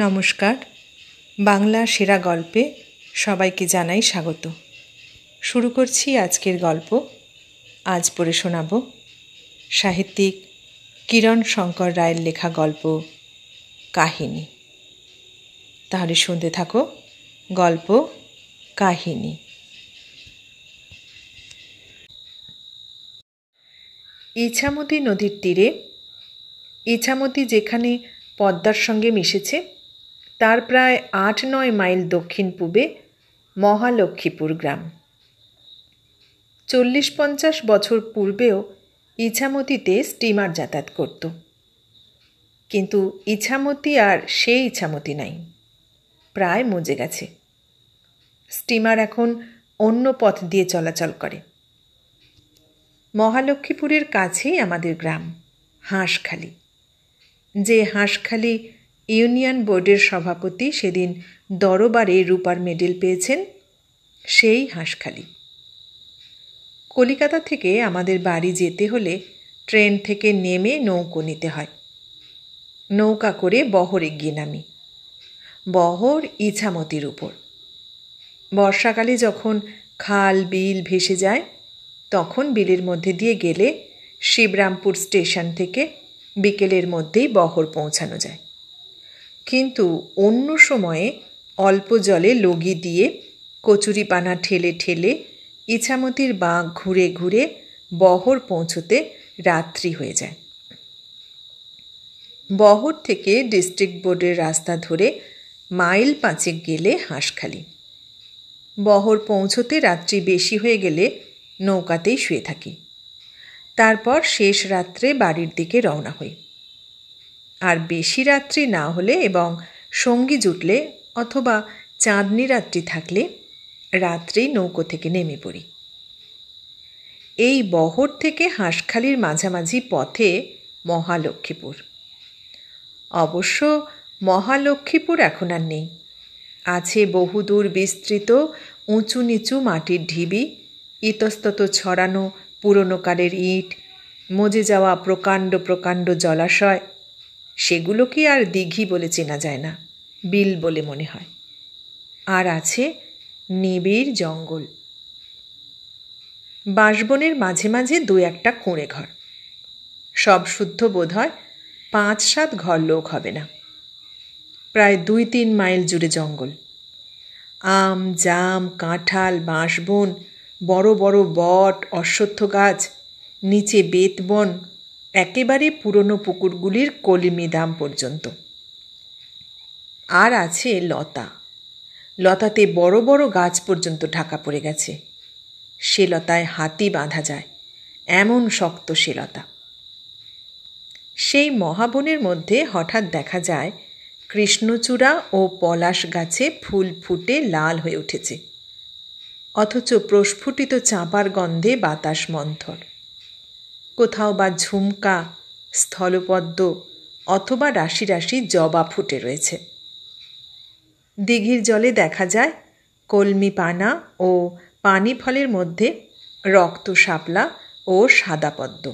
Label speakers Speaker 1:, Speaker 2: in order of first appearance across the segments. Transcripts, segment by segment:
Speaker 1: নমস্কার বাংলা সেরা গল্পে সবাইকে জানাই স্বাগত শুরু করছি আজকের গল্প আজ পড়ে শোনাব সাহিত্যিক কিরণ শঙ্কর রায়ের লেখা গল্প কাহিনী তাহলে শুনতে থাকো গল্প কাহিনী ইছামতি নদীর তীরে ইছামতি যেখানে পদ্মার সঙ্গে মিশেছে তার প্রায় আট নয় মাইল দক্ষিণ পূবে মহালক্ষ্মীপুর গ্রাম চল্লিশ পঞ্চাশ বছর পূর্বেও ইছামতিতে স্টিমার যাতায়াত করত কিন্তু ইছামতি আর সেই ইছামতি নাই প্রায় মজে গেছে স্টিমার এখন অন্য পথ দিয়ে চলাচল করে মহালক্ষ্মীপুরের কাছেই আমাদের গ্রাম হাঁসখালি যে হাঁসখালি ইউনিয়ন বোর্ডের সভাপতি সেদিন দরবারে রূপার মেডেল পেয়েছেন সেই হাঁসখালি কলিকাতা থেকে আমাদের বাড়ি যেতে হলে ট্রেন থেকে নেমে নৌকো নিতে হয় নৌকা করে বহরে গিয়ে নামি বহর ইছামতির উপর বর্ষাকালে যখন খাল বিল ভেসে যায় তখন বিলের মধ্যে দিয়ে গেলে শিবরামপুর স্টেশন থেকে বিকেলের মধ্যেই বহর পৌঁছানো যায় কিন্তু অন্য সময়ে অল্প জলে লগি দিয়ে কচুরিপানা ঠেলে ঠেলে ইছামতির বাঁক ঘুরে ঘুরে বহর পৌঁছতে রাত্রি হয়ে যায় বহর থেকে ডিস্ট্রিক্ট বোর্ডের রাস্তা ধরে মাইল পাঁচেক গেলে হাঁসখালি বহর পৌঁছতে রাত্রি বেশি হয়ে গেলে নৌকাতেই শুয়ে থাকি তারপর শেষ রাত্রে বাড়ির দিকে রওনা হই আর বেশি রাত্রি না হলে এবং সঙ্গী জুটলে অথবা চাঁদনি রাত্রি থাকলে রাত্রেই নৌকো থেকে নেমে পড়ি এই বহর থেকে হাঁসখালির মাঝামাঝি পথে মহালক্ষ্মীপুর অবশ্য মহালক্ষ্মীপুর এখন আর নেই আছে বহুদূর বিস্তৃত উঁচু নিচু মাটির ঢিবি ইতস্তত ছড়ানো পুরনোকালের ইট মজে যাওয়া প্রকাণ্ড প্রকাণ্ড জলাশয় সেগুলোকে আর দিঘি বলে চেনা যায় না বিল বলে মনে হয় আর আছে নিবিড় জঙ্গল বাঁশবনের মাঝে মাঝে দু একটা কুঁড়ে ঘর সব শুদ্ধ বোধ হয় পাঁচ সাত ঘর লোক হবে না প্রায় দুই তিন মাইল জুড়ে জঙ্গল আম জাম কাঁঠাল বাঁশবন বড় বড় বট অশ্বত্থ গাছ নিচে বেতবন একেবারে পুরনো পুকুরগুলির কলিমিধাম পর্যন্ত আর আছে লতা লতাতে বড় বড় গাছ পর্যন্ত ঢাকা পড়ে গেছে সে লতায় হাতি বাঁধা যায় এমন শক্ত সে লতা সেই মহাবনের মধ্যে হঠাৎ দেখা যায় কৃষ্ণচূড়া ও পলাশ গাছে ফুল ফুটে লাল হয়ে উঠেছে অথচ প্রস্ফুটিত চাঁপার গন্ধে বাতাস মন্থর কোথাও বা ঝুমকা স্থলপদ্ম অথবা রাশি রাশি জবা ফুটে রয়েছে দিঘির জলে দেখা যায় কলমি পানা ও পানি ফলের মধ্যে রক্ত শাপলা ও সাদা পদ্ম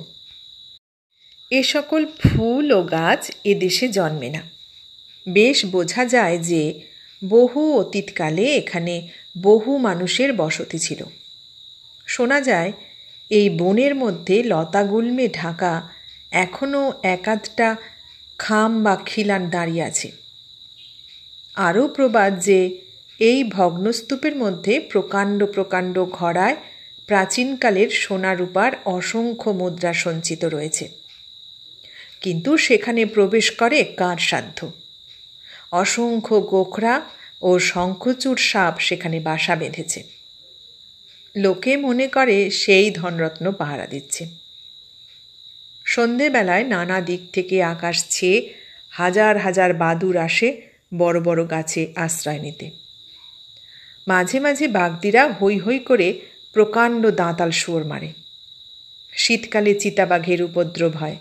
Speaker 1: এ সকল ফুল ও গাছ এদেশে জন্মে না বেশ বোঝা যায় যে বহু অতীতকালে এখানে বহু মানুষের বসতি ছিল শোনা যায় এই বনের মধ্যে লতা গুলমে ঢাকা এখনও একাধটা খাম বা খিলান দাঁড়িয়ে আছে আরও প্রবাদ যে এই ভগ্নস্তূপের মধ্যে প্রকাণ্ড প্রকাণ্ড ঘড়ায় প্রাচীনকালের সোনারূপার অসংখ্য মুদ্রা সঞ্চিত রয়েছে কিন্তু সেখানে প্রবেশ করে কার সাধ্য অসংখ্য গোখরা ও শঙ্খচূর সাপ সেখানে বাসা বেঁধেছে লোকে মনে করে সেই ধনরত্ন পাহারা দিচ্ছে সন্ধেবেলায় নানা দিক থেকে আকাশ ছেয়ে হাজার হাজার বাদুর আসে বড় বড় গাছে আশ্রয় নিতে মাঝে মাঝে বাগদিরা হৈ হৈ করে প্রকাণ্ড দাঁতাল শুয়োর মারে শীতকালে চিতাবাঘের উপদ্রব হয়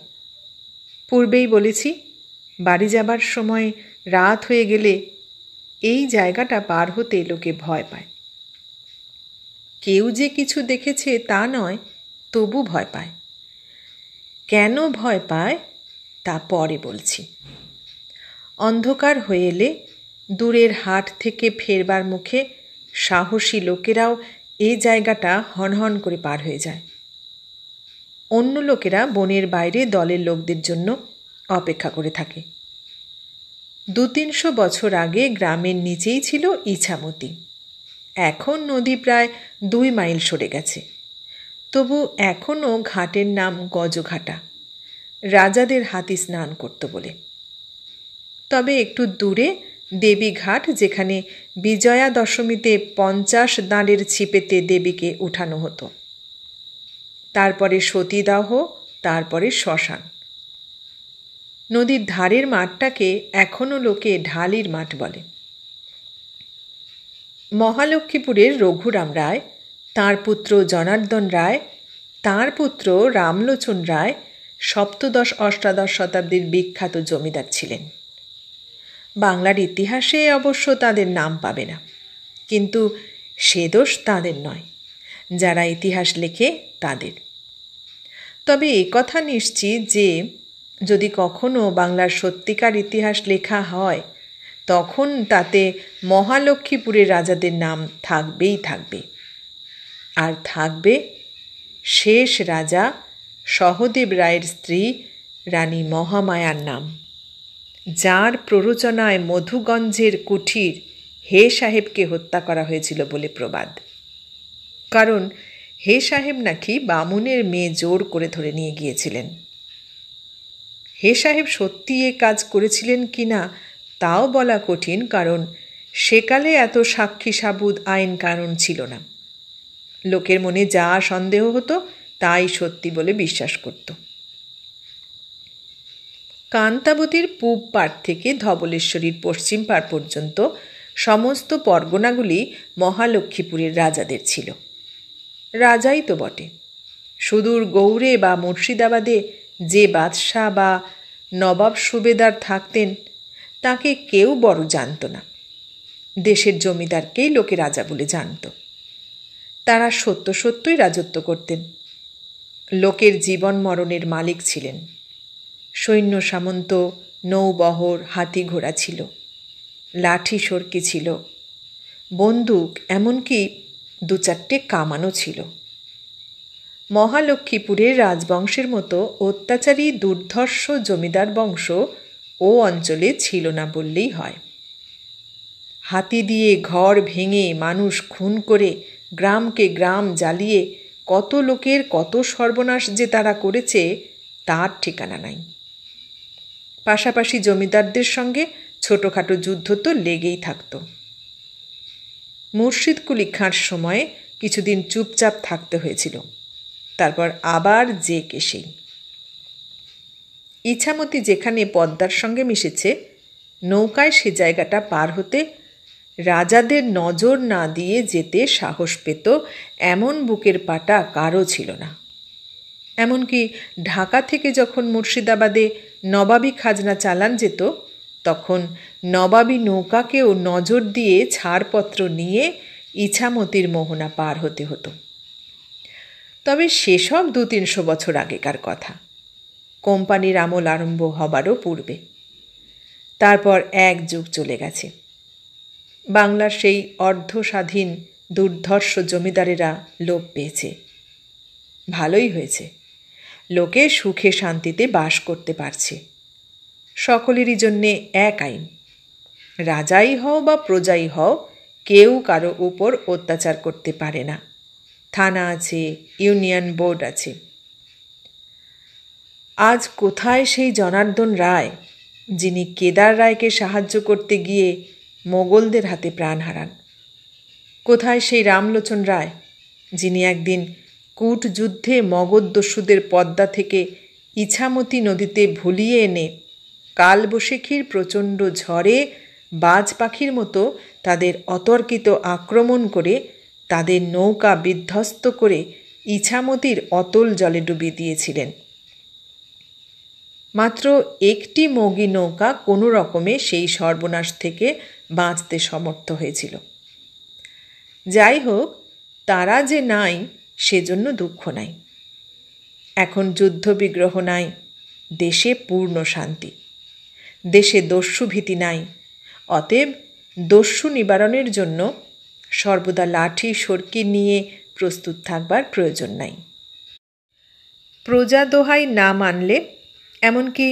Speaker 1: পূর্বেই বলেছি বাড়ি যাবার সময় রাত হয়ে গেলে এই জায়গাটা পার হতে লোকে ভয় পায় কেউ যে কিছু দেখেছে তা নয় তবু ভয় পায় কেন ভয় পায় তা পরে বলছি অন্ধকার হয়ে এলে দূরের হাট থেকে ফেরবার মুখে সাহসী লোকেরাও এই জায়গাটা হনহন করে পার হয়ে যায় অন্য লোকেরা বনের বাইরে দলের লোকদের জন্য অপেক্ষা করে থাকে দু তিনশো বছর আগে গ্রামের নিচেই ছিল ইছামতি এখন নদী প্রায় দুই মাইল সরে গেছে তবু এখনও ঘাটের নাম গজঘাটা রাজাদের হাতি স্নান করত বলে তবে একটু দূরে দেবী ঘাট যেখানে বিজয়া দশমীতে পঞ্চাশ দাঁড়ের ছিপেতে দেবীকে উঠানো হতো তারপরে সতীদাহ তারপরে শ্মশান নদীর ধারের মাঠটাকে এখনও লোকে ঢালির মাঠ বলে মহালক্ষ্মীপুরের রঘুরাম রায় তাঁর পুত্র জনার্দন রায় তাঁর পুত্র রামলোচন রায় সপ্তদশ অষ্টাদশ শতাব্দীর বিখ্যাত জমিদার ছিলেন বাংলার ইতিহাসে অবশ্য তাদের নাম পাবে না কিন্তু সে দোষ তাদের নয় যারা ইতিহাস লেখে তাদের তবে কথা নিশ্চিত যে যদি কখনও বাংলার সত্যিকার ইতিহাস লেখা হয় তখন তাতে মহালক্ষ্মীপুরের রাজাদের নাম থাকবেই থাকবে আর থাকবে শেষ রাজা সহদেব রায়ের স্ত্রী রানী মহামায়ার নাম যার প্ররোচনায় মধুগঞ্জের কুঠির হে সাহেবকে হত্যা করা হয়েছিল বলে প্রবাদ কারণ হে সাহেব নাকি বামুনের মেয়ে জোর করে ধরে নিয়ে গিয়েছিলেন হে সাহেব সত্যি এ কাজ করেছিলেন কি না তাও বলা কঠিন কারণ সেকালে এত সাক্ষী সাবুদ আইন কারণ ছিল না লোকের মনে যা সন্দেহ হতো তাই সত্যি বলে বিশ্বাস করত কান্তাবতীর পূব পাড় থেকে ধবলেশ্বরীর পশ্চিম পাড় পর্যন্ত সমস্ত পরগনাগুলি মহালক্ষ্মীপুরের রাজাদের ছিল রাজাই তো বটে সুদূর গৌড়ে বা মুর্শিদাবাদে যে বাদশাহ বা নবাব সুবেদার থাকতেন তাকে কেউ বড় জানত না দেশের জমিদারকেই লোকে রাজা বলে জানত তারা সত্য সত্যই রাজত্ব করতেন লোকের জীবন মরণের মালিক ছিলেন সৈন্য সামন্ত নৌবহর হাতি ঘোড়া ছিল লাঠি সরকি ছিল বন্দুক এমনকি দু চারটে কামানো ছিল মহালক্ষ্মীপুরের রাজবংশের মতো অত্যাচারী দুর্ধর্ষ জমিদার বংশ ও অঞ্চলে ছিল না বললেই হয় হাতি দিয়ে ঘর ভেঙে মানুষ খুন করে গ্রামকে গ্রাম জ্বালিয়ে কত লোকের কত সর্বনাশ যে তারা করেছে তার ঠিকানা নাই পাশাপাশি জমিদারদের সঙ্গে ছোটোখাটো যুদ্ধ তো লেগেই থাকত মুর্শিদ কুলি খাঁর সময়ে কিছুদিন চুপচাপ থাকতে হয়েছিল তারপর আবার যে কেসেই ইছামতি যেখানে পদ্মার সঙ্গে মিশেছে নৌকায় সে জায়গাটা পার হতে রাজাদের নজর না দিয়ে যেতে সাহস পেত এমন বুকের পাটা কারও ছিল না এমনকি ঢাকা থেকে যখন মুর্শিদাবাদে নবাবী খাজনা চালান যেত তখন নবাবী নৌকাকেও নজর দিয়ে ছাড়পত্র নিয়ে ইছামতির মোহনা পার হতে হতো তবে সেসব দু তিনশো বছর আগেকার কথা কোম্পানির আমল আরম্ভ হবারও পূর্বে তারপর এক যুগ চলে গেছে বাংলার সেই অর্ধস্বাধীন দুর্ধর্ষ জমিদারেরা লোপ পেয়েছে ভালোই হয়েছে লোকে সুখে শান্তিতে বাস করতে পারছে সকলেরই জন্যে এক আইন রাজাই হও বা প্রজাই হও কেউ কারো উপর অত্যাচার করতে পারে না থানা আছে ইউনিয়ন বোর্ড আছে আজ কোথায় সেই জনার্দন রায় যিনি কেদার রায়কে সাহায্য করতে গিয়ে মোগলদের হাতে প্রাণ হারান কোথায় সেই রামলোচন রায় যিনি একদিন কূট যুদ্ধে দস্যুদের পদ্মা থেকে ইছামতি নদীতে ভুলিয়ে এনে কালবশেখির প্রচণ্ড ঝড়ে বাজ পাখির মতো তাদের অতর্কিত আক্রমণ করে তাদের নৌকা বিধ্বস্ত করে ইছামতির অতল জলে ডুবিয়ে দিয়েছিলেন মাত্র একটি মগি নৌকা কোনো রকমে সেই সর্বনাশ থেকে বাঁচতে সমর্থ হয়েছিল যাই হোক তারা যে নাই সেজন্য দুঃখ নাই এখন যুদ্ধবিগ্রহ নাই দেশে পূর্ণ শান্তি দেশে দস্যুভীতি নাই অতএব দস্যু নিবারণের জন্য সর্বদা লাঠি সরকি নিয়ে প্রস্তুত থাকবার প্রয়োজন নাই প্রজা দোহাই না মানলে এমনকি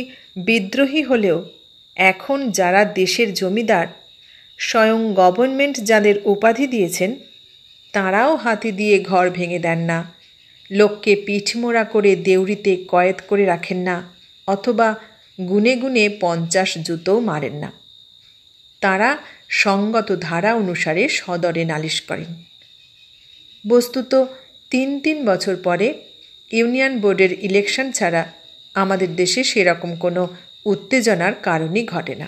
Speaker 1: বিদ্রোহী হলেও এখন যারা দেশের জমিদার স্বয়ং গভর্নমেন্ট যাদের উপাধি দিয়েছেন তাঁরাও হাতি দিয়ে ঘর ভেঙে দেন না লোককে পিঠমোড়া করে দেউরিতে কয়েদ করে রাখেন না অথবা গুনে গুনে পঞ্চাশ জুতোও মারেন না তারা সঙ্গত ধারা অনুসারে সদরে নালিশ করেন বস্তুত তিন তিন বছর পরে ইউনিয়ন বোর্ডের ইলেকশন ছাড়া আমাদের দেশে সেরকম কোনো উত্তেজনার কারণই ঘটে না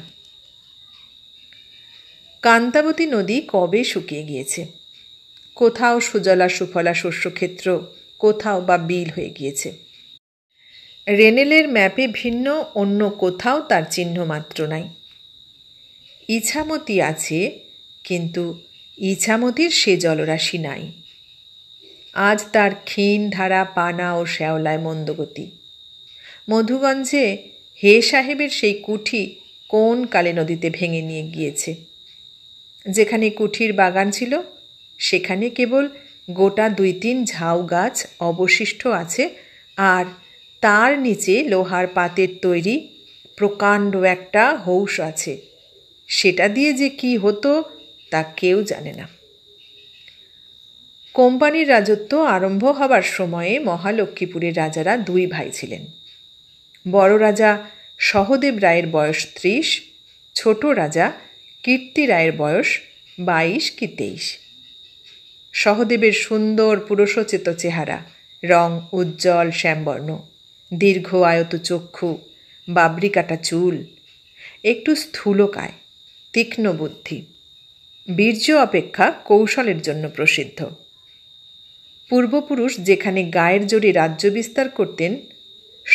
Speaker 1: কান্তাবতী নদী কবে শুকিয়ে গিয়েছে কোথাও সুজলা সুফলা শস্যক্ষেত্র কোথাও বা বিল হয়ে গিয়েছে রেনেলের ম্যাপে ভিন্ন অন্য কোথাও তার চিহ্ন মাত্র নাই ইছামতি আছে কিন্তু ইছামতির সে জলরাশি নাই আজ তার ক্ষীণ ধারা পানা ও শ্যাওলায় মন্দগতি মধুগঞ্জে হে সাহেবের সেই কুঠি কোন কালে নদীতে ভেঙে নিয়ে গিয়েছে যেখানে কুঠির বাগান ছিল সেখানে কেবল গোটা দুই তিন ঝাউ গাছ অবশিষ্ট আছে আর তার নিচে লোহার পাতের তৈরি প্রকাণ্ড একটা হৌস আছে সেটা দিয়ে যে কি হতো তা কেউ জানে না কোম্পানির রাজত্ব আরম্ভ হবার সময়ে মহালক্ষ্মীপুরের রাজারা দুই ভাই ছিলেন বড় রাজা সহদেব রায়ের বয়স ত্রিশ ছোট রাজা কীর্তি রায়ের বয়স বাইশ কি তেইশ সহদেবের সুন্দর পুরুষোচিত চেহারা রং উজ্জ্বল শ্যামবর্ণ দীর্ঘ আয়ত চক্ষু বাবরি কাটা চুল একটু স্থূলকায় তীক্ষ্ণ বুদ্ধি বীর্য অপেক্ষা কৌশলের জন্য প্রসিদ্ধ পূর্বপুরুষ যেখানে গায়ের জোরে রাজ্য বিস্তার করতেন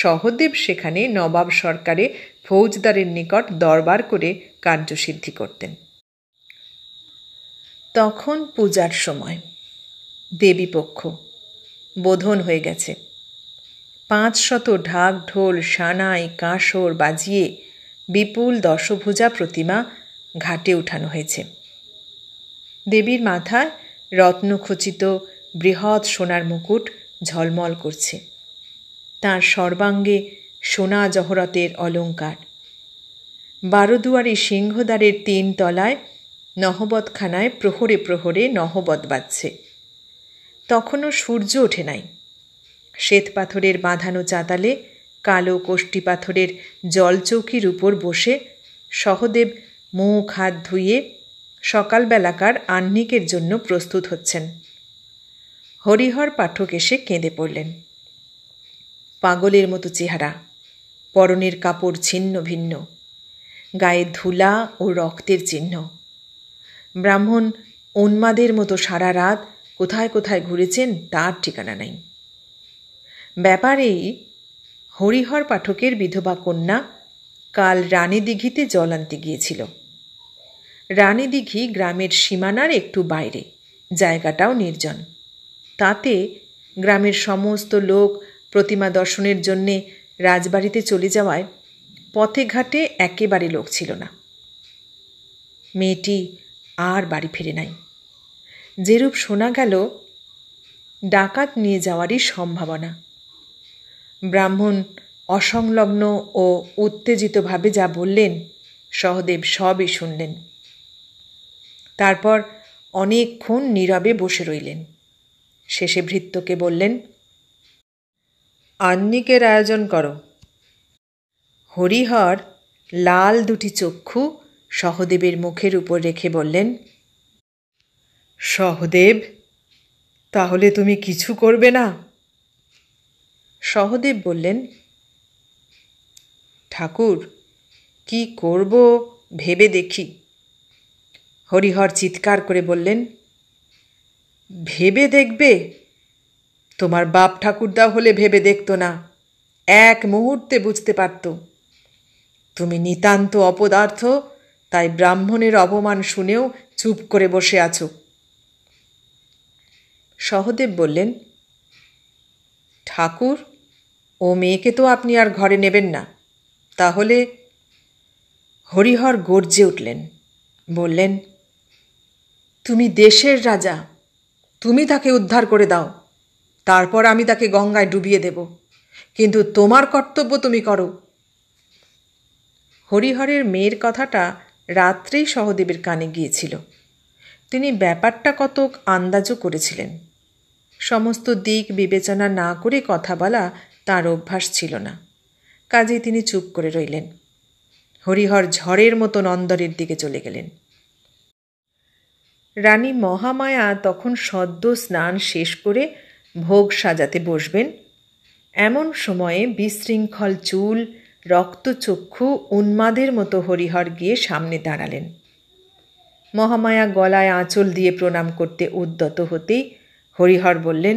Speaker 1: সহদেব সেখানে নবাব সরকারে ফৌজদারের নিকট দরবার করে কার্যসিদ্ধি করতেন তখন পূজার সময় দেবীপক্ষ বোধন হয়ে গেছে পাঁচ শত ঢাক ঢোল সানাই কাঁসর বাজিয়ে বিপুল দশভুজা প্রতিমা ঘাটে উঠানো হয়েছে দেবীর মাথায় রত্নখচিত বৃহৎ সোনার মুকুট ঝলমল করছে তাঁর সর্বাঙ্গে সোনা জহরতের অলঙ্কার বারোদুয়ারি সিংহদ্বারের তিন তলায় নহবতখানায় প্রহরে প্রহরে নহবত বাজছে তখনও সূর্য ওঠে নাই শ্বেত পাথরের বাঁধানো চাতালে কালো কোষ্টি পাথরের জলচৌকির উপর বসে সহদেব মুখ হাত ধুয়ে সকালবেলাকার আহ্নিকের জন্য প্রস্তুত হচ্ছেন হরিহর পাঠক এসে কেঁদে পড়লেন পাগলের মতো চেহারা পরনের কাপড় ছিন্ন ভিন্ন গায়ে ধুলা ও রক্তের চিহ্ন ব্রাহ্মণ উন্মাদের মতো সারা রাত কোথায় কোথায় ঘুরেছেন তার ঠিকানা নাই ব্যাপারেই হরিহর পাঠকের বিধবা কন্যা কাল রানী দিঘিতে জল আনতে গিয়েছিল রানী দিঘি গ্রামের সীমানার একটু বাইরে জায়গাটাও নির্জন তাতে গ্রামের সমস্ত লোক প্রতিমা দর্শনের জন্যে রাজবাড়িতে চলে যাওয়ায় পথে ঘাটে একেবারে লোক ছিল না মেয়েটি আর বাড়ি ফিরে নাই যেরূপ শোনা গেল ডাকাত নিয়ে যাওয়ারই সম্ভাবনা ব্রাহ্মণ অসংলগ্ন ও উত্তেজিতভাবে যা বললেন সহদেব সবই শুনলেন তারপর অনেকক্ষণ নীরবে বসে রইলেন শেষে ভৃত্যকে বললেন আহ্নিকের আয়োজন করো হরিহর লাল দুটি চক্ষু সহদেবের মুখের উপর রেখে বললেন সহদেব তাহলে তুমি কিছু করবে না সহদেব বললেন ঠাকুর কি করব ভেবে দেখি হরিহর চিৎকার করে বললেন ভেবে দেখবে তোমার বাপ ঠাকুরদা হলে ভেবে দেখত না এক মুহূর্তে বুঝতে পারত তুমি নিতান্ত অপদার্থ তাই ব্রাহ্মণের অপমান শুনেও চুপ করে বসে আছো সহদেব বললেন ঠাকুর ও মেয়েকে তো আপনি আর ঘরে নেবেন না তাহলে হরিহর গর্জে উঠলেন বললেন তুমি দেশের রাজা তুমি তাকে উদ্ধার করে দাও তারপর আমি তাকে গঙ্গায় ডুবিয়ে দেব কিন্তু তোমার কর্তব্য তুমি করো হরিহরের মেয়ের কথাটা রাত্রেই সহদেবের কানে গিয়েছিল তিনি ব্যাপারটা কতক আন্দাজও করেছিলেন সমস্ত দিক বিবেচনা না করে কথা বলা তার অভ্যাস ছিল না কাজেই তিনি চুপ করে রইলেন হরিহর ঝড়ের মতো নন্দরের দিকে চলে গেলেন রানী মহামায়া তখন সদ্য স্নান শেষ করে ভোগ সাজাতে বসবেন এমন সময়ে বিশৃঙ্খল চুল রক্তচক্ষু উন্মাদের মতো হরিহর গিয়ে সামনে দাঁড়ালেন মহামায়া গলায় আঁচল দিয়ে প্রণাম করতে উদ্যত হতেই হরিহর বললেন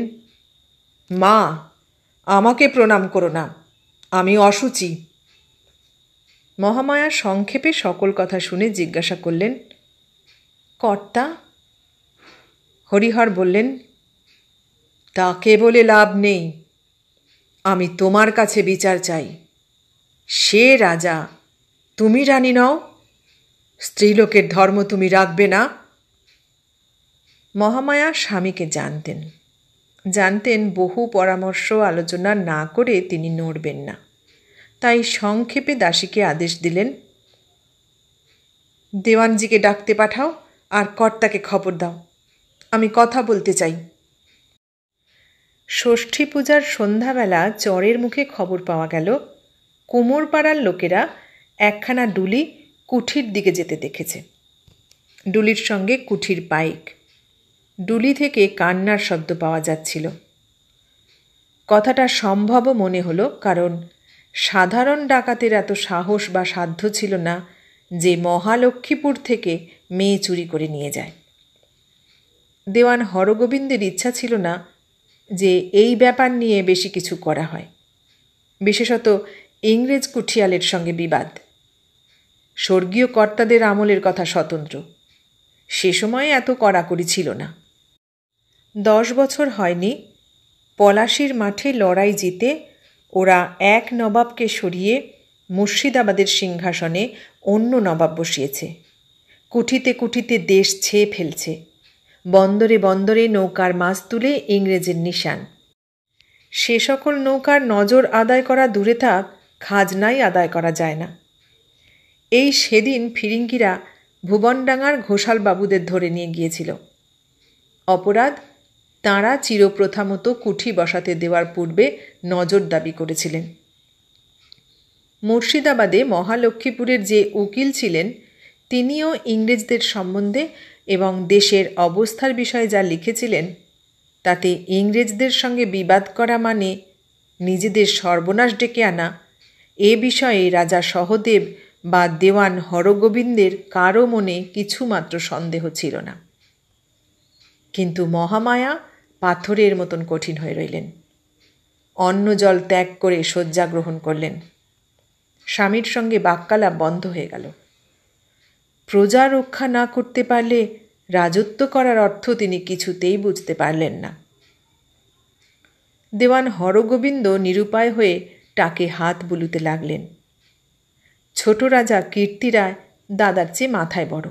Speaker 1: মা আমাকে প্রণাম করো না আমি অসুচি মহামায়া সংক্ষেপে সকল কথা শুনে জিজ্ঞাসা করলেন কর্তা হরিহর বললেন তাকে বলে লাভ নেই আমি তোমার কাছে বিচার চাই সে রাজা তুমি রানী নও স্ত্রীলোকের ধর্ম তুমি রাখবে না মহামায়া স্বামীকে জানতেন জানতেন বহু পরামর্শ আলোচনা না করে তিনি নড়বেন না তাই সংক্ষেপে দাসীকে আদেশ দিলেন দেওয়ানজিকে ডাকতে পাঠাও আর কর্তাকে খবর দাও আমি কথা বলতে চাই ষষ্ঠী পূজার সন্ধ্যাবেলা চরের মুখে খবর পাওয়া গেল পাড়ার লোকেরা একখানা ডুলি কুঠির দিকে যেতে দেখেছে ডুলির সঙ্গে কুঠির পাইক ডুলি থেকে কান্নার শব্দ পাওয়া যাচ্ছিল কথাটা সম্ভব মনে হলো কারণ সাধারণ ডাকাতের এত সাহস বা সাধ্য ছিল না যে মহালক্ষ্মীপুর থেকে মেয়ে চুরি করে নিয়ে যায় দেওয়ান হরগোবিন্দের ইচ্ছা ছিল না যে এই ব্যাপার নিয়ে বেশি কিছু করা হয় বিশেষত ইংরেজ কুঠিয়ালের সঙ্গে বিবাদ স্বর্গীয় কর্তাদের আমলের কথা স্বতন্ত্র সে সময় এত কড়াকড়ি ছিল না দশ বছর হয়নি পলাশির মাঠে লড়াই জিতে ওরা এক নবাবকে সরিয়ে মুর্শিদাবাদের সিংহাসনে অন্য নবাব বসিয়েছে কুঠিতে কুঠিতে দেশ ছেয়ে ফেলছে বন্দরে বন্দরে নৌকার মাছ তুলে ইংরেজের নিশান সে সকল নৌকার নজর আদায় করা দূরে থাক খাজনাই আদায় করা যায় না এই সেদিন ফিরিঙ্গিরা ভুবনডাঙ্গার ঘোষালবাবুদের ধরে নিয়ে গিয়েছিল অপরাধ তাঁরা চিরপ্রথা মতো কুঠি বসাতে দেওয়ার পূর্বে নজর দাবি করেছিলেন মুর্শিদাবাদে মহালক্ষ্মীপুরের যে উকিল ছিলেন তিনিও ইংরেজদের সম্বন্ধে এবং দেশের অবস্থার বিষয়ে যা লিখেছিলেন তাতে ইংরেজদের সঙ্গে বিবাদ করা মানে নিজেদের সর্বনাশ ডেকে আনা এ বিষয়ে রাজা সহদেব বা দেওয়ান হরগোবিন্দের কারও মনে কিছুমাত্র সন্দেহ ছিল না কিন্তু মহামায়া পাথরের মতন কঠিন হয়ে রইলেন অন্ন জল ত্যাগ করে শয্যা গ্রহণ করলেন স্বামীর সঙ্গে বাক্যালাপ বন্ধ হয়ে গেল প্রজা রক্ষা না করতে পারলে রাজত্ব করার অর্থ তিনি কিছুতেই বুঝতে পারলেন না দেওয়ান হরগোবিন্দ নিরুপায় হয়ে টাকে হাত বুলুতে লাগলেন ছোট রাজা কীর্তিরায় দাদার চেয়ে মাথায় বড়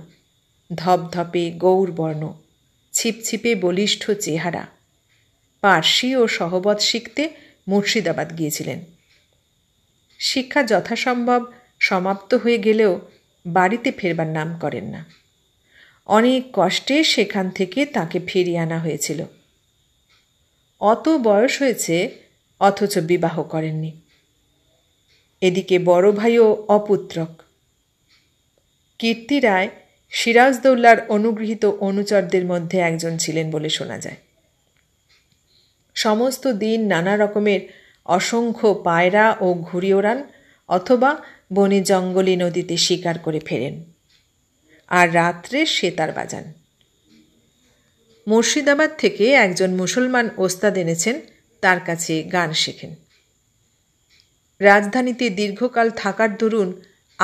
Speaker 1: ধপধপে গৌরবর্ণ ছিপছিপে বলিষ্ঠ চেহারা পার্সি ও সহবত শিখতে মুর্শিদাবাদ গিয়েছিলেন শিক্ষা যথাসম্ভব সমাপ্ত হয়ে গেলেও বাড়িতে ফেরবার নাম করেন না অনেক কষ্টে সেখান থেকে তাকে ফিরিয়ে আনা হয়েছিল অত বয়স হয়েছে অথচ বিবাহ করেননি এদিকে বড় ভাইও অপুত্রক কীর্তি রায় সিরাজদৌল্লার অনুগৃহীত অনুচরদের মধ্যে একজন ছিলেন বলে শোনা যায় সমস্ত দিন নানা রকমের অসংখ্য পায়রা ও ঘুড়ি ওড়ান অথবা বনে জঙ্গলে নদীতে শিকার করে ফেরেন আর রাত্রে সেতার বাজান মুর্শিদাবাদ থেকে একজন মুসলমান ওস্তাদ এনেছেন তার কাছে গান শেখেন রাজধানীতে দীর্ঘকাল থাকার দরুন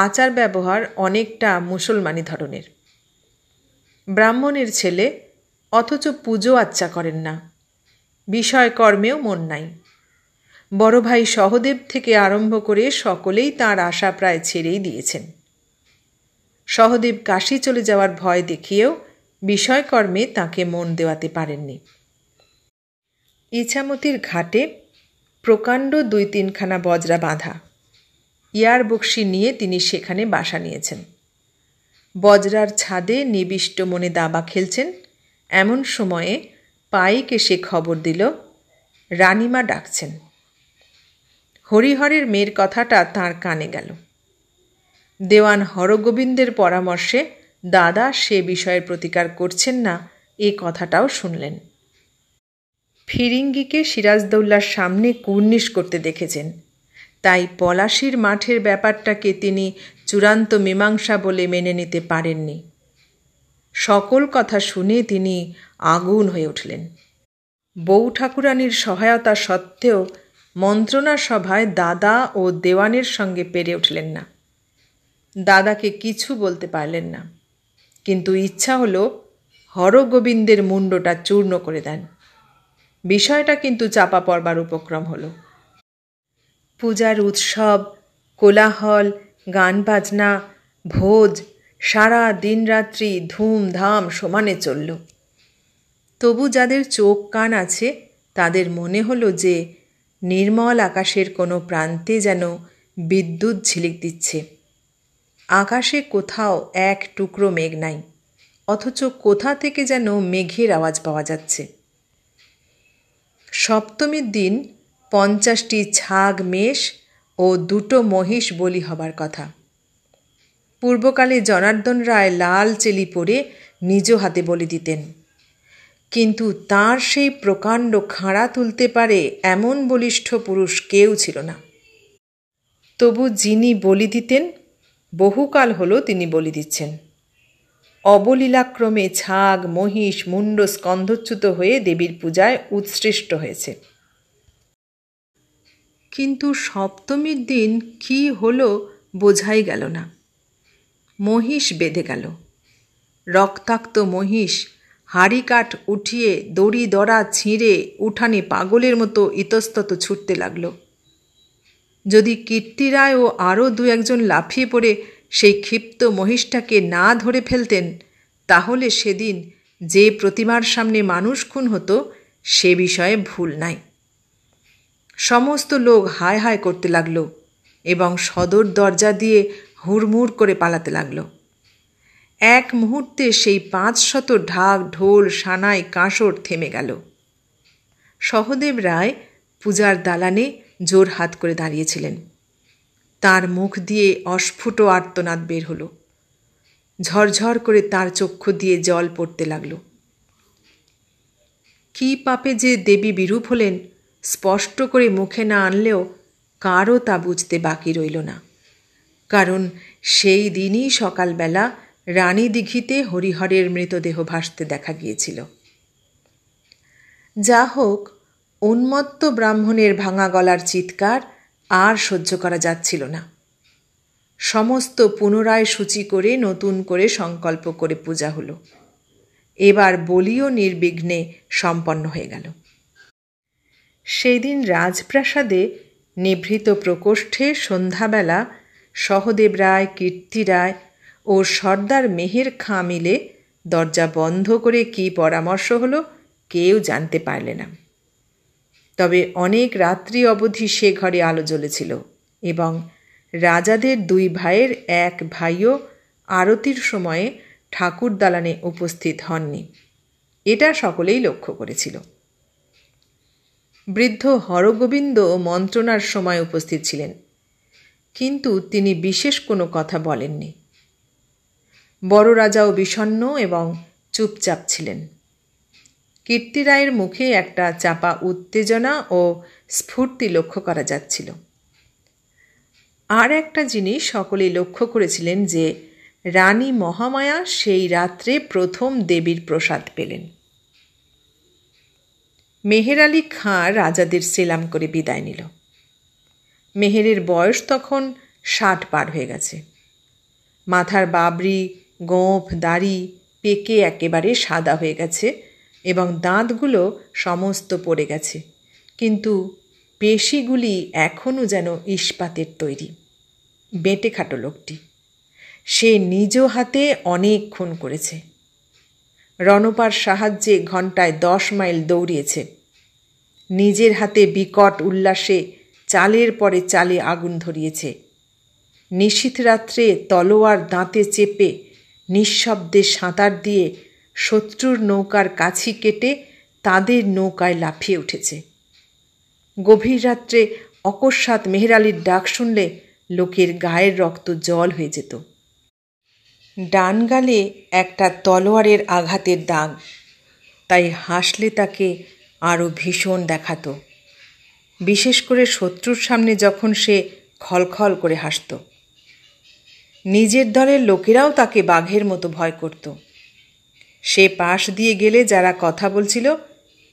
Speaker 1: আচার ব্যবহার অনেকটা মুসলমানি ধরনের ব্রাহ্মণের ছেলে অথচ পুজো আচ্চা করেন না বিষয় কর্মেও মন নাই বড় ভাই সহদেব থেকে আরম্ভ করে সকলেই তার আশা প্রায় ছেড়েই দিয়েছেন সহদেব কাশি চলে যাওয়ার ভয় দেখিয়েও বিষয়কর্মে তাকে মন দেওয়াতে পারেননি ইছামতির ঘাটে প্রকাণ্ড দুই তিনখানা বজরা বাঁধা ইয়ার বক্সি নিয়ে তিনি সেখানে বাসা নিয়েছেন বজরার ছাদে নিবিষ্ট মনে দাবা খেলছেন এমন সময়ে পাইক এসে খবর দিল রানিমা ডাকছেন হরিহরের মেয়ের কথাটা তার কানে গেল দেওয়ান হরগোবিন্দের পরামর্শে দাদা সে বিষয়ের প্রতিকার করছেন না এ কথাটাও শুনলেন ফিরিঙ্গিকে সিরাজদৌল্লার সামনে কুর্নিশ করতে দেখেছেন তাই পলাশির মাঠের ব্যাপারটাকে তিনি চূড়ান্ত মীমাংসা বলে মেনে নিতে পারেননি সকল কথা শুনে তিনি আগুন হয়ে উঠলেন বউ ঠাকুরানির সহায়তা সত্ত্বেও মন্ত্রণা সভায় দাদা ও দেওয়ানের সঙ্গে পেরে উঠলেন না দাদাকে কিছু বলতে পারলেন না কিন্তু ইচ্ছা হলো হরগোবিন্দের মুণ্ডটা চূর্ণ করে দেন বিষয়টা কিন্তু চাপা পড়বার উপক্রম হল পূজার উৎসব কোলাহল গান বাজনা ভোজ সারা দিন রাত্রি ধুমধাম সমানে চলল তবু যাদের চোখ কান আছে তাদের মনে হলো যে নির্মল আকাশের কোনো প্রান্তে যেন বিদ্যুৎ ঝিলিক দিচ্ছে আকাশে কোথাও এক টুকরো মেঘ নাই অথচ কোথা থেকে যেন মেঘের আওয়াজ পাওয়া যাচ্ছে সপ্তমীর দিন পঞ্চাশটি ছাগ মেষ ও দুটো মহিষ বলি হবার কথা পূর্বকালে জনার্দন রায় লাল চেলি পরে নিজ হাতে বলি দিতেন কিন্তু তাঁর সেই প্রকাণ্ড খাঁড়া তুলতে পারে এমন বলিষ্ঠ পুরুষ কেউ ছিল না তবু যিনি বলি দিতেন বহুকাল হলো তিনি বলি দিচ্ছেন অবলীলাক্রমে ছাগ মহিষ মুন্ড স্কন্ধচ্যুত হয়ে দেবীর পূজায় উৎসৃষ্ট হয়েছে কিন্তু সপ্তমীর দিন কি হলো বোঝাই গেল না মহিষ বেঁধে গেল রক্তাক্ত মহিষ হাড়িকাঠ উঠিয়ে দড়ি দড়া ছিঁড়ে উঠানে পাগলের মতো ইতস্তত ছুটতে লাগল যদি কীর্তি রায় ও আরও দু একজন লাফিয়ে পড়ে সেই ক্ষিপ্ত মহিষটাকে না ধরে ফেলতেন তাহলে সেদিন যে প্রতিমার সামনে মানুষ খুন হতো সে বিষয়ে ভুল নাই সমস্ত লোক হায় হায় করতে লাগল এবং সদর দরজা দিয়ে হুড়মুড় করে পালাতে লাগলো এক মুহূর্তে সেই পাঁচশত ঢাক ঢোল সানায় কাঁসর থেমে গেল সহদেব রায় পূজার দালানে জোর হাত করে দাঁড়িয়েছিলেন তার মুখ দিয়ে অস্ফুট আর্তনাদ বের হলো ঝরঝর করে তার চক্ষু দিয়ে জল পড়তে লাগল কি পাপে যে দেবী বিরূপ হলেন স্পষ্ট করে মুখে না আনলেও কারও তা বুঝতে বাকি রইল না কারণ সেই দিনই সকালবেলা রানী দিঘিতে হরিহরের মৃতদেহ ভাসতে দেখা গিয়েছিল যা হোক উন্মত্ত ব্রাহ্মণের ভাঙা গলার চিৎকার আর সহ্য করা যাচ্ছিল না সমস্ত পুনরায় সূচি করে নতুন করে সংকল্প করে পূজা হলো এবার বলিও নির্বিঘ্নে সম্পন্ন হয়ে গেল সেই দিন রাজপ্রাসাদে নিভৃত প্রকোষ্ঠে সন্ধ্যাবেলা সহদেব রায় কীর্তি রায় ও সর্দার মেহের খাঁ মিলে দরজা বন্ধ করে কি পরামর্শ হলো কেউ জানতে পারলে না তবে অনেক রাত্রি অবধি সে ঘরে আলো জ্বলেছিল এবং রাজাদের দুই ভাইয়ের এক ভাইও আরতির সময়ে ঠাকুর দালানে উপস্থিত হননি এটা সকলেই লক্ষ্য করেছিল বৃদ্ধ হরগোবিন্দ মন্ত্রণার সময় উপস্থিত ছিলেন কিন্তু তিনি বিশেষ কোনো কথা বলেননি বড় রাজাও বিষণ্ন এবং চুপচাপ ছিলেন কীর্তি রায়ের মুখে একটা চাপা উত্তেজনা ও স্ফূর্তি লক্ষ্য করা যাচ্ছিল আর একটা জিনিস সকলেই লক্ষ্য করেছিলেন যে রানী মহামায়া সেই রাত্রে প্রথম দেবীর প্রসাদ পেলেন মেহের আলী খাঁ রাজাদের সেলাম করে বিদায় নিল মেহেরের বয়স তখন ষাট পার হয়ে গেছে মাথার বাবরি গোঁফ দাড়ি পেকে একেবারে সাদা হয়ে গেছে এবং দাঁতগুলো সমস্ত পড়ে গেছে কিন্তু পেশিগুলি এখনও যেন ইস্পাতের তৈরি বেঁটে খাটো লোকটি সে নিজ হাতে অনেক খুন করেছে রণপার সাহায্যে ঘন্টায় দশ মাইল দৌড়িয়েছে নিজের হাতে বিকট উল্লাসে চালের পরে চালে আগুন ধরিয়েছে নিশীথ রাত্রে তলোয়ার দাঁতে চেপে নিঃশব্দে সাঁতার দিয়ে শত্রুর নৌকার কাছি কেটে তাদের নৌকায় লাফিয়ে উঠেছে গভীর রাত্রে অকস্মাৎ মেহেরালির ডাক শুনলে লোকের গায়ের রক্ত জল হয়ে যেত ডান গালে একটা তলোয়ারের আঘাতের দাগ তাই হাসলে তাকে আরও ভীষণ দেখাতো বিশেষ করে শত্রুর সামনে যখন সে খলখল করে হাসতো নিজের দলের লোকেরাও তাকে বাঘের মতো ভয় করত সে পাশ দিয়ে গেলে যারা কথা বলছিল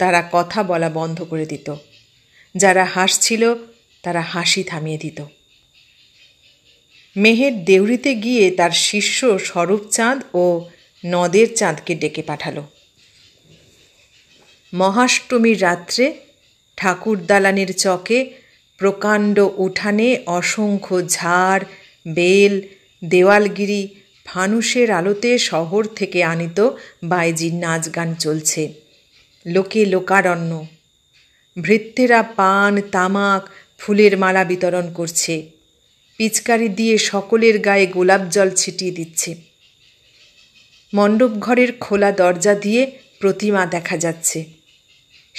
Speaker 1: তারা কথা বলা বন্ধ করে দিত যারা হাসছিল তারা হাসি থামিয়ে দিত মেহের দেউরিতে গিয়ে তার শিষ্য স্বরূপ চাঁদ ও নদের চাঁদকে ডেকে পাঠালো মহাষ্টমীর রাত্রে ঠাকুর দালানের চকে প্রকাণ্ড উঠানে অসংখ্য ঝাড় বেল দেওয়ালগিরি ফানুষের আলোতে শহর থেকে আনিত বাইজির নাচ গান চলছে লোকে লোকারণ্য ভৃত্যেরা পান তামাক ফুলের মালা বিতরণ করছে পিচকারি দিয়ে সকলের গায়ে গোলাপ জল ছিটিয়ে দিচ্ছে মণ্ডপ ঘরের খোলা দরজা দিয়ে প্রতিমা দেখা যাচ্ছে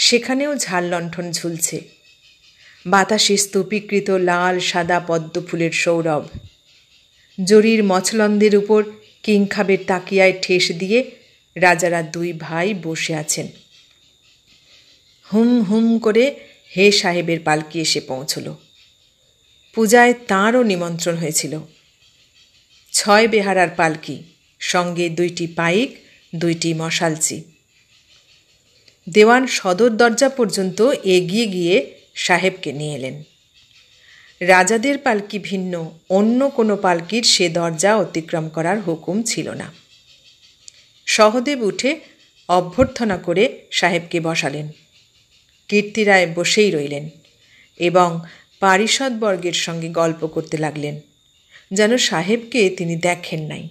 Speaker 1: সেখানেও ঝাল লণ্ঠন ঝুলছে বাতাসে স্তূপীকৃত লাল সাদা পদ্ম ফুলের সৌরভ জরির মছলন্দের উপর কিংখাবের তাকিয়ায় ঠেস দিয়ে রাজারা দুই ভাই বসে আছেন হুম হুম করে হে সাহেবের পালকি এসে পৌঁছল পূজায় তাঁরও নিমন্ত্রণ হয়েছিল ছয় বেহারার পালকি সঙ্গে দুইটি পাইক দুইটি মশালচি দেওয়ান সদর দরজা পর্যন্ত এগিয়ে গিয়ে সাহেবকে নিয়ে এলেন রাজাদের পালকি ভিন্ন অন্য কোনো পালকির সে দরজা অতিক্রম করার হুকুম ছিল না সহদেব উঠে অভ্যর্থনা করে সাহেবকে বসালেন কীর্তিরায় বসেই রইলেন এবং পারিষদবর্গের সঙ্গে গল্প করতে লাগলেন যেন সাহেবকে তিনি দেখেন নাই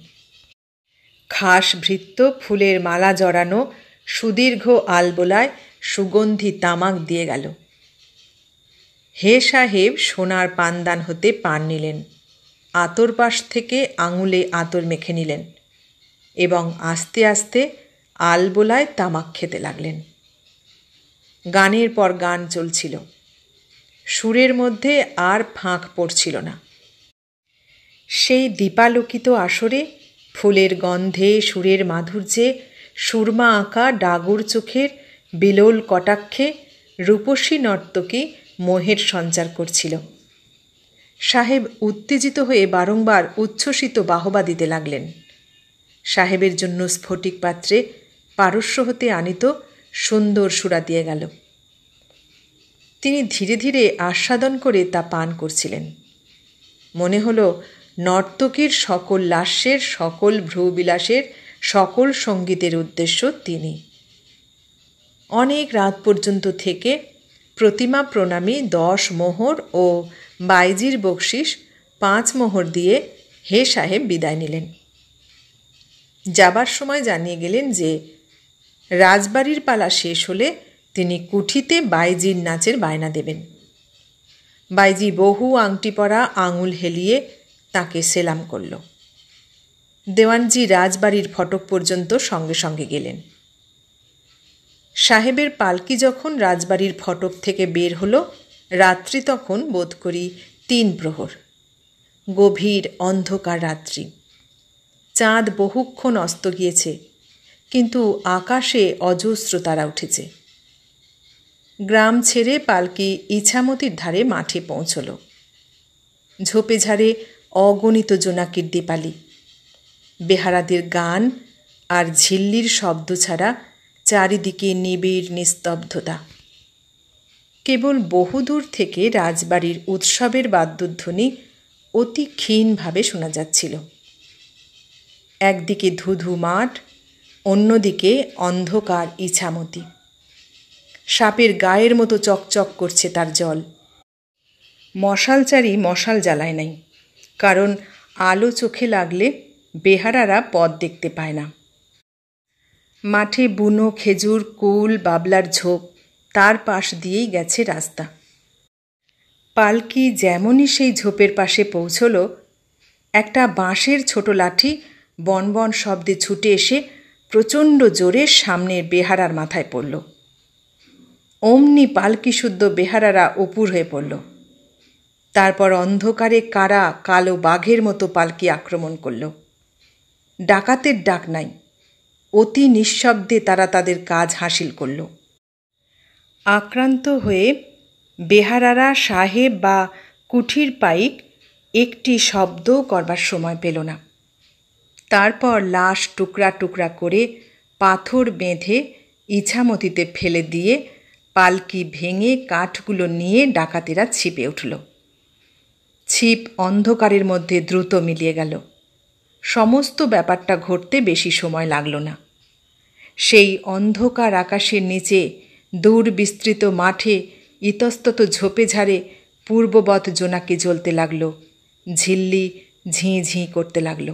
Speaker 1: খাস ভৃত্য ফুলের মালা জড়ানো সুদীর্ঘ আলবোলায় সুগন্ধি তামাক দিয়ে গেল হে সাহেব সোনার পানদান হতে পান নিলেন আতর পাশ থেকে আঙুলে আতর মেখে নিলেন এবং আস্তে আস্তে আলবোলায় তামাক খেতে লাগলেন গানের পর গান চলছিল সুরের মধ্যে আর ফাঁক পড়ছিল না সেই দীপালোকিত আসরে ফুলের গন্ধে সুরের মাধুর্যে সুরমা আঁকা ডাগর চোখের বিলোল কটাক্ষে রূপসী নর্তকী মোহের সঞ্চার করছিল সাহেব উত্তেজিত হয়ে বারংবার উচ্ছ্বসিত বাহবা দিতে লাগলেন সাহেবের জন্য স্ফটিক পাত্রে পারস্য হতে আনিত সুন্দর সুরা দিয়ে গেল তিনি ধীরে ধীরে আস্বাদন করে তা পান করছিলেন মনে হল নর্তকীর সকল লাস্যের সকল ভ্রুবিলাসের সকল সঙ্গীতের উদ্দেশ্য তিনি অনেক রাত পর্যন্ত থেকে প্রতিমা প্রণামী দশ মোহর ও বাইজির বকশিস পাঁচ মোহর দিয়ে হে সাহেব বিদায় নিলেন যাবার সময় জানিয়ে গেলেন যে রাজবাড়ির পালা শেষ হলে তিনি কুঠিতে বাইজির নাচের বায়না দেবেন বাইজি বহু আংটি পরা আঙুল হেলিয়ে তাকে সেলাম করল দেওয়ানজি রাজবাড়ির ফটক পর্যন্ত সঙ্গে সঙ্গে গেলেন সাহেবের পালকি যখন রাজবাড়ির ফটক থেকে বের হলো রাত্রি তখন বোধ করি তিন প্রহর গভীর অন্ধকার রাত্রি চাঁদ বহুক্ষণ অস্ত গিয়েছে কিন্তু আকাশে অজস্র তারা উঠেছে গ্রাম ছেড়ে পালকি ইছামতির ধারে মাঠে পৌঁছল ঝোপে ঝাড়ে অগণিত জোনাকির দীপালি বেহারাদের গান আর ঝিল্লির শব্দ ছাড়া চারিদিকে নিবিড় নিস্তব্ধতা কেবল বহুদূর থেকে রাজবাড়ির উৎসবের বাদ্যধ্বনি অতি ক্ষীণভাবে শোনা যাচ্ছিল একদিকে ধুধু মাঠ অন্যদিকে অন্ধকার ইছামতি সাপের গায়ের মতো চকচক করছে তার জল মশালচারি মশাল জ্বালায় নাই কারণ আলো চোখে লাগলে বেহারারা পথ দেখতে পায় না মাঠে বুনো খেজুর কুল বাবলার ঝোপ তার পাশ দিয়েই গেছে রাস্তা পালকি যেমনই সেই ঝোপের পাশে পৌঁছল একটা বাঁশের ছোট লাঠি বনবন শব্দে ছুটে এসে প্রচণ্ড জোরে সামনের বেহারার মাথায় পড়ল অমনি পালকি শুদ্ধ বেহারারা অপুর হয়ে পড়ল তারপর অন্ধকারে কারা কালো বাঘের মতো পালকি আক্রমণ করল ডাকাতের ডাক নাই অতি নিঃশব্দে তারা তাদের কাজ হাসিল করল আক্রান্ত হয়ে বেহারারা সাহেব বা কুঠির পাইক একটি শব্দ করবার সময় পেল না তারপর লাশ টুকরা টুকরা করে পাথর বেঁধে ইছামতিতে ফেলে দিয়ে পালকি ভেঙে কাঠগুলো নিয়ে ডাকাতেরা ছিপে উঠল ছিপ অন্ধকারের মধ্যে দ্রুত মিলিয়ে গেল সমস্ত ব্যাপারটা ঘটতে বেশি সময় লাগল না সেই অন্ধকার আকাশের নিচে দূর বিস্তৃত মাঠে ইতস্তত ঝোপে ঝাড়ে পূর্ববৎ জোনাকি জ্বলতে লাগল ঝিল্লি ঝিঁ ঝিঁ করতে লাগল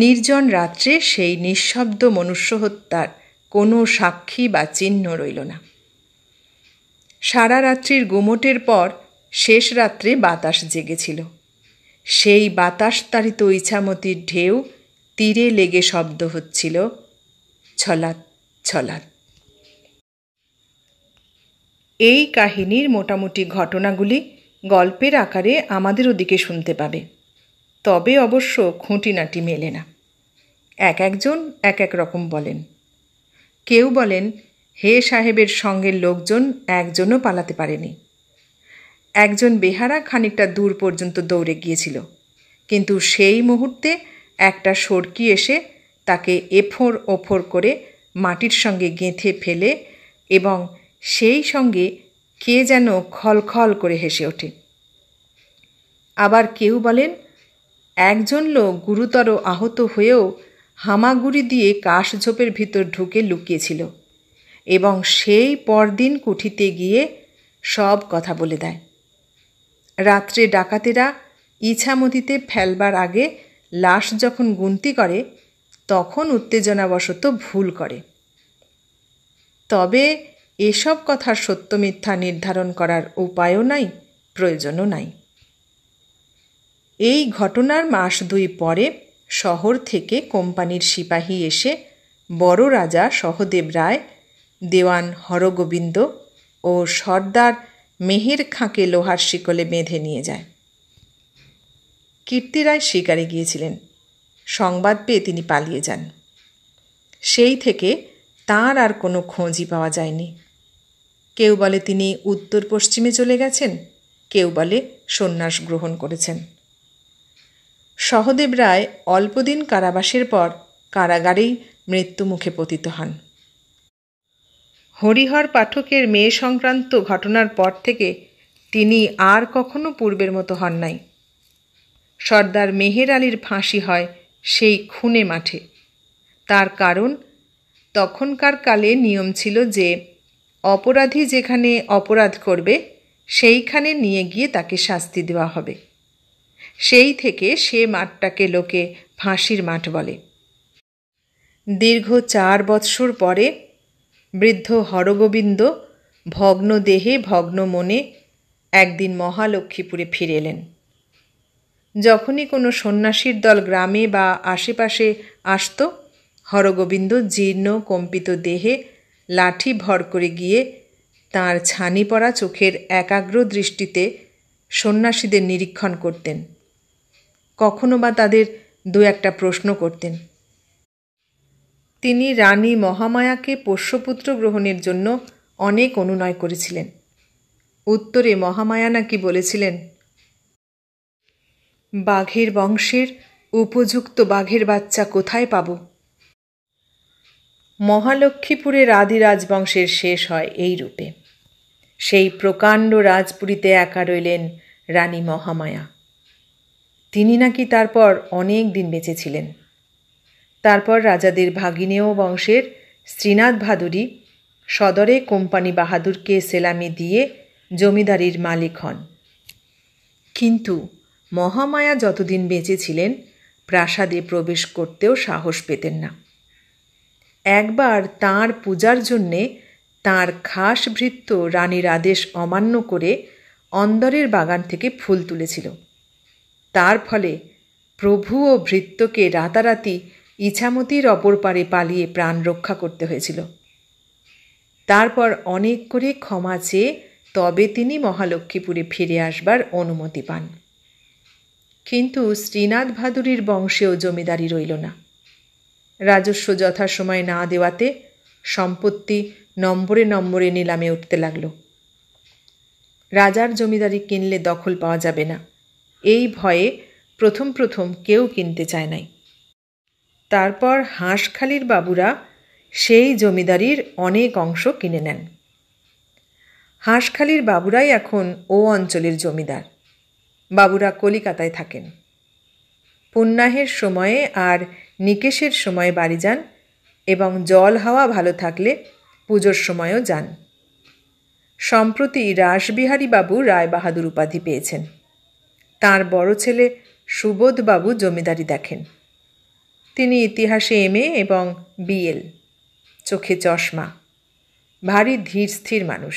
Speaker 1: নির্জন রাত্রে সেই নিঃশব্দ মনুষ্য হত্যার কোনো সাক্ষী বা চিহ্ন রইল না সারা রাত্রির গুমোটের পর শেষ রাত্রে বাতাস জেগেছিল সেই বাতাস তাড়িত ইছামতির ঢেউ তীরে লেগে শব্দ হচ্ছিল ছলাত ছলাৎ এই কাহিনীর মোটামুটি ঘটনাগুলি গল্পের আকারে আমাদের ওদিকে শুনতে পাবে তবে অবশ্য খুঁটিনাটি মেলে না এক একজন এক এক রকম বলেন কেউ বলেন হে সাহেবের সঙ্গের লোকজন একজনও পালাতে পারেনি একজন বেহারা খানিকটা দূর পর্যন্ত দৌড়ে গিয়েছিল কিন্তু সেই মুহূর্তে একটা সরকি এসে তাকে এফোর ওফোর করে মাটির সঙ্গে গেঁথে ফেলে এবং সেই সঙ্গে কে যেন খলখল করে হেসে ওঠে আবার কেউ বলেন একজন লোক গুরুতর আহত হয়েও হামাগুড়ি দিয়ে কাশঝোপের ভিতর ঢুকে লুকিয়েছিল এবং সেই পরদিন কুঠিতে গিয়ে সব কথা বলে দেয় রাত্রে ডাকাতেরা ইছামতিতে ফেলবার আগে লাশ যখন গুনতি করে তখন উত্তেজনাবশত ভুল করে তবে এসব কথার সত্য মিথ্যা নির্ধারণ করার উপায়ও নাই প্রয়োজনও নাই এই ঘটনার মাস দুই পরে শহর থেকে কোম্পানির সিপাহী এসে বড় রাজা সহদেব রায় দেওয়ান হরগোবিন্দ ও সর্দার মেহের খাঁকে লোহার শিকলে বেঁধে নিয়ে যায় কীর্তিরায় শিকারে গিয়েছিলেন সংবাদ পেয়ে তিনি পালিয়ে যান সেই থেকে তার আর কোনো খোঁজই পাওয়া যায়নি কেউ বলে তিনি উত্তর পশ্চিমে চলে গেছেন কেউ বলে সন্ন্যাস গ্রহণ করেছেন সহদেব রায় অল্পদিন কারাবাসের পর কারাগারেই মৃত্যুমুখে পতিত হন হরিহর পাঠকের মেয়ে সংক্রান্ত ঘটনার পর থেকে তিনি আর কখনো পূর্বের মতো হন নাই সর্দার মেহের আলীর ফাঁসি হয় সেই খুনে মাঠে তার কারণ তখনকার কালে নিয়ম ছিল যে অপরাধী যেখানে অপরাধ করবে সেইখানে নিয়ে গিয়ে তাকে শাস্তি দেওয়া হবে সেই থেকে সে মাঠটাকে লোকে ফাঁসির মাঠ বলে দীর্ঘ চার বৎসর পরে বৃদ্ধ হরগোবিন্দ ভগ্ন দেহে ভগ্ন মনে একদিন মহালক্ষ্মীপুরে ফিরে এলেন যখনই কোনো সন্ন্যাসীর দল গ্রামে বা আশেপাশে আসত হরগোবিন্দ জীর্ণ কম্পিত দেহে লাঠি ভর করে গিয়ে তার ছানি পড়া চোখের একাগ্র দৃষ্টিতে সন্ন্যাসীদের নিরীক্ষণ করতেন কখনো বা তাদের দু একটা প্রশ্ন করতেন তিনি রানী মহামায়াকে পোষ্যপুত্র গ্রহণের জন্য অনেক অনুনয় করেছিলেন উত্তরে মহামায়া নাকি বলেছিলেন বাঘের বংশের উপযুক্ত বাঘের বাচ্চা কোথায় পাব মহালক্ষ্মীপুরের আদি রাজবংশের শেষ হয় এই রূপে সেই প্রকাণ্ড রাজপুরীতে একা রইলেন রানী মহামায়া তিনি নাকি তারপর অনেক দিন বেঁচেছিলেন তারপর রাজাদের ভাগিনেয় বংশের শ্রীনাথ ভাদুরী সদরে কোম্পানি বাহাদুরকে সেলামি দিয়ে জমিদারির মালিক হন কিন্তু মহামায়া যতদিন বেঁচে ছিলেন প্রাসাদে প্রবেশ করতেও সাহস পেতেন না একবার তার পূজার জন্যে তার খাস ভৃত্য রানীর আদেশ অমান্য করে অন্দরের বাগান থেকে ফুল তুলেছিল তার ফলে প্রভু ও ভৃত্যকে রাতারাতি ইছামতির অপর পারে পালিয়ে প্রাণ রক্ষা করতে হয়েছিল তারপর অনেক করে ক্ষমা চেয়ে তবে তিনি মহালক্ষ্মীপুরে ফিরে আসবার অনুমতি পান কিন্তু শ্রীনাথ ভাদুরীর বংশেও জমিদারি রইল না রাজস্ব যথাসময় না দেওয়াতে সম্পত্তি নম্বরে নম্বরে নিলামে উঠতে লাগল রাজার জমিদারি কিনলে দখল পাওয়া যাবে না এই ভয়ে প্রথম প্রথম কেউ কিনতে চায় নাই তারপর হাঁসখালির বাবুরা সেই জমিদারির অনেক অংশ কিনে নেন হাঁসখালির বাবুরাই এখন ও অঞ্চলের জমিদার বাবুরা কলিকাতায় থাকেন পুণ্যাহের সময়ে আর নিকেশের সময়ে বাড়ি যান এবং জল হাওয়া ভালো থাকলে পুজোর সময়ও যান সম্প্রতি রাসবিহারী বাবু রায়বাহাদুর উপাধি পেয়েছেন তার বড় ছেলে সুবোধবাবু জমিদারি দেখেন তিনি ইতিহাসে এম এবং বিএল চোখে চশমা ভারী ধীর স্থির মানুষ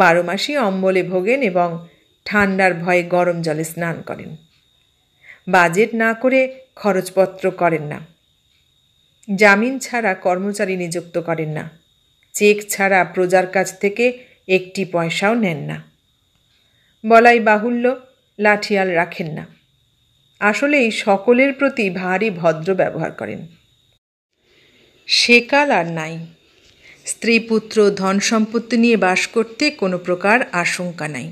Speaker 1: বারো মাসই অম্বলে ভোগেন এবং ঠান্ডার ভয়ে গরম জলে স্নান করেন বাজেট না করে খরচপত্র করেন না জামিন ছাড়া কর্মচারী নিযুক্ত করেন না চেক ছাড়া প্রজার কাছ থেকে একটি পয়সাও নেন না বলাই বাহুল্য লাঠিয়াল রাখেন না আসলেই সকলের প্রতি ভারী ভদ্র ব্যবহার করেন সেকাল আর নাই স্ত্রী পুত্র ধন সম্পত্তি নিয়ে বাস করতে কোনো প্রকার আশঙ্কা নাই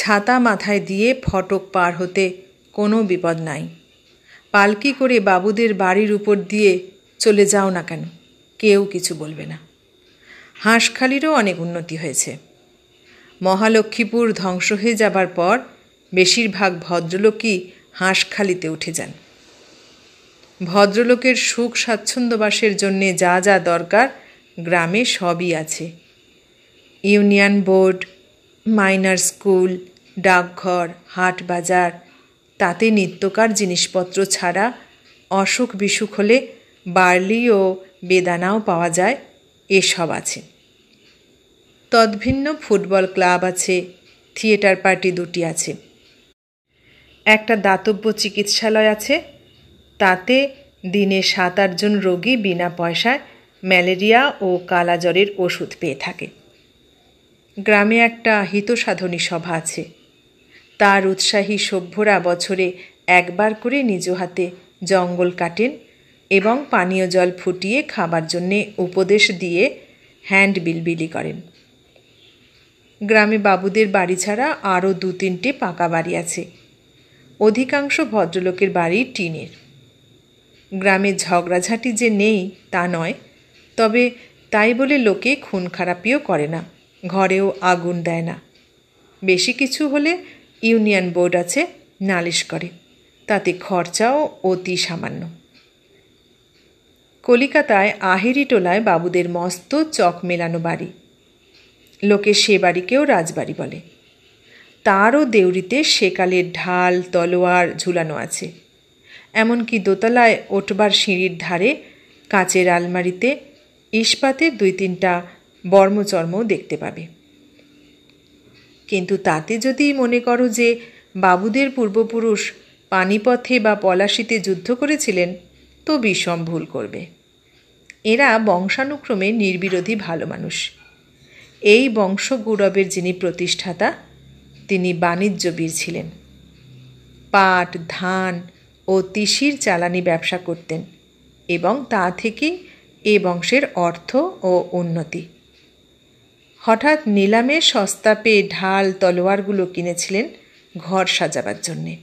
Speaker 1: ছাতা মাথায় দিয়ে ফটক পার হতে কোনো বিপদ নাই পালকি করে বাবুদের বাড়ির উপর দিয়ে চলে যাও না কেন কেউ কিছু বলবে না হাঁসখালিরও অনেক উন্নতি হয়েছে মহালক্ষ্মীপুর ধ্বংস হয়ে যাবার পর বেশিরভাগ ভদ্রলোকই হাঁসখালিতে উঠে যান ভদ্রলোকের সুখ স্বাচ্ছন্দ্যবাসের জন্যে যা যা দরকার গ্রামে সবই আছে ইউনিয়ন বোর্ড মাইনার স্কুল ডাকঘর হাট বাজার তাতে নিত্যকার জিনিসপত্র ছাড়া অসুখ বিসুখ হলে বার্লি ও বেদানাও পাওয়া যায় এসব আছে তদ্ভিন্ন ফুটবল ক্লাব আছে থিয়েটার পার্টি দুটি আছে একটা দাতব্য চিকিৎসালয় আছে তাতে দিনে সাত আটজন রোগী বিনা পয়সায় ম্যালেরিয়া ও কালাজ্বরের ওষুধ পেয়ে থাকে গ্রামে একটা হিতসাধনী সভা আছে তার উৎসাহী সভ্যরা বছরে একবার করে নিজ হাতে জঙ্গল কাটেন এবং পানীয় জল ফুটিয়ে খাবার জন্যে উপদেশ দিয়ে হ্যান্ড বিলবিলি করেন গ্রামে বাবুদের বাড়ি ছাড়া আরও দু তিনটে পাকা বাড়ি আছে অধিকাংশ ভদ্রলোকের বাড়ি টিনের গ্রামে ঝগড়াঝাটি যে নেই তা নয় তবে তাই বলে লোকে খুন খারাপিও করে না ঘরেও আগুন দেয় না বেশি কিছু হলে ইউনিয়ন বোর্ড আছে নালিশ করে তাতে খরচাও অতি সামান্য কলিকাতায় আহেরি টোলায় বাবুদের মস্ত চক মেলানো বাড়ি লোকে সে বাড়িকেও রাজবাড়ি বলে তারও দেউরিতে সেকালের ঢাল তলোয়ার ঝুলানো আছে এমনকি দোতলায় ওঠবার সিঁড়ির ধারে কাঁচের আলমারিতে ইস্পাতের দুই তিনটা বর্মচর্ম দেখতে পাবে কিন্তু তাতে যদি মনে করো যে বাবুদের পূর্বপুরুষ পানিপথে বা পলাশিতে যুদ্ধ করেছিলেন তো বিষম ভুল করবে এরা বংশানুক্রমে নির্বিরোধী ভালো মানুষ এই বংশ গৌরবের যিনি প্রতিষ্ঠাতা তিনি বাণিজ্যবীর ছিলেন পাট ধান ও তিসির চালানি ব্যবসা করতেন এবং তা থেকেই এ বংশের অর্থ ও উন্নতি হঠাৎ নিলামে সস্তা পেয়ে ঢাল তলোয়ারগুলো কিনেছিলেন ঘর সাজাবার জন্যে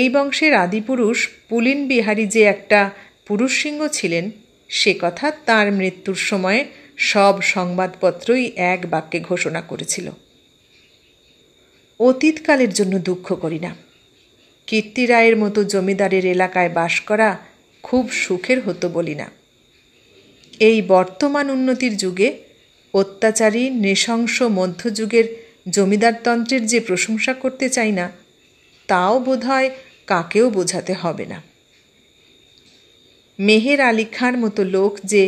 Speaker 1: এই বংশের আদিপুরুষ পুলিন বিহারী যে একটা পুরুষ সিংহ ছিলেন সে কথা তার মৃত্যুর সময়ে সব সংবাদপত্রই এক বাক্যে ঘোষণা করেছিল অতীতকালের জন্য দুঃখ করি না কীর্তি রায়ের মতো জমিদারের এলাকায় বাস করা খুব সুখের হতো বলি না এই বর্তমান উন্নতির যুগে অত্যাচারী নৃশংস মধ্যযুগের জমিদারতন্ত্রের যে প্রশংসা করতে চাই না তাও বোধহয় কাকেও বোঝাতে হবে না মেহের আলী খাঁর মতো লোক যে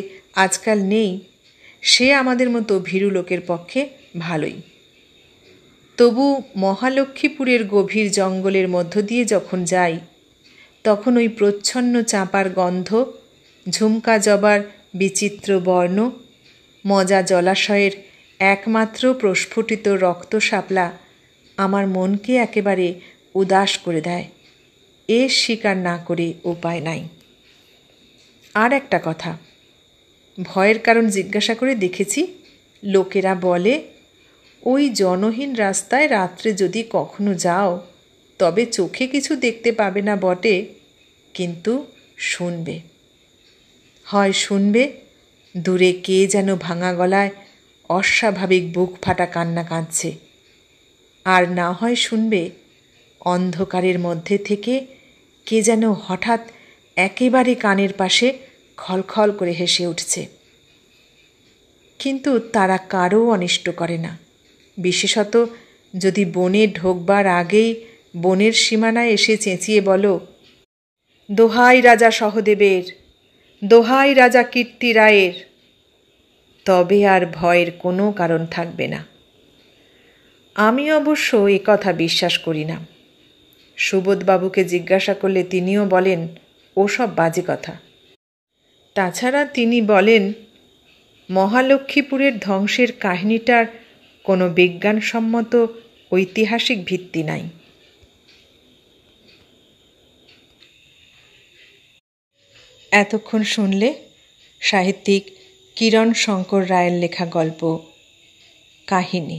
Speaker 1: আজকাল নেই সে আমাদের মতো ভীরু লোকের পক্ষে ভালোই তবু মহালক্ষ্মীপুরের গভীর জঙ্গলের মধ্য দিয়ে যখন যাই তখন ওই প্রচ্ছন্ন চাঁপার গন্ধ ঝুমকা জবার বিচিত্র বর্ণ মজা জলাশয়ের একমাত্র প্রস্ফুটিত রক্ত শাপলা আমার মনকে একেবারে উদাস করে দেয় এ স্বীকার না করে উপায় নাই আর একটা কথা ভয়ের কারণ জিজ্ঞাসা করে দেখেছি লোকেরা বলে ওই জনহীন রাস্তায় রাত্রে যদি কখনো যাও তবে চোখে কিছু দেখতে পাবে না বটে কিন্তু শুনবে হয় শুনবে দূরে কে যেন ভাঙা গলায় অস্বাভাবিক বুক ফাটা কান্না কাঁদছে আর না হয় শুনবে অন্ধকারের মধ্যে থেকে কে যেন হঠাৎ একেবারে কানের পাশে খলখল করে হেসে উঠছে কিন্তু তারা কারও অনিষ্ট করে না বিশেষত যদি বনে ঢোকবার আগেই বনের সীমানায় এসে চেঁচিয়ে বলো দোহাই রাজা সহদেবের দোহাই রাজা কীর্তি রায়ের তবে আর ভয়ের কোনো কারণ থাকবে না আমি অবশ্য এ কথা বিশ্বাস করি না সুবোধবাবুকে জিজ্ঞাসা করলে তিনিও বলেন ওসব বাজে কথা তাছাড়া তিনি বলেন মহালক্ষ্মীপুরের ধ্বংসের কাহিনীটার কোনো বিজ্ঞানসম্মত ঐতিহাসিক ভিত্তি নাই এতক্ষণ শুনলে সাহিত্যিক কিরণ শঙ্কর রায়ের লেখা গল্প কাহিনী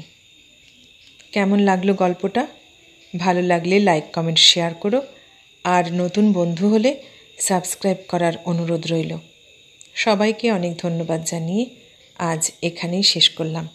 Speaker 1: কেমন লাগলো গল্পটা ভালো লাগলে লাইক কমেন্ট শেয়ার করো আর নতুন বন্ধু হলে সাবস্ক্রাইব করার অনুরোধ রইল সবাইকে অনেক ধন্যবাদ জানিয়ে আজ এখানেই শেষ করলাম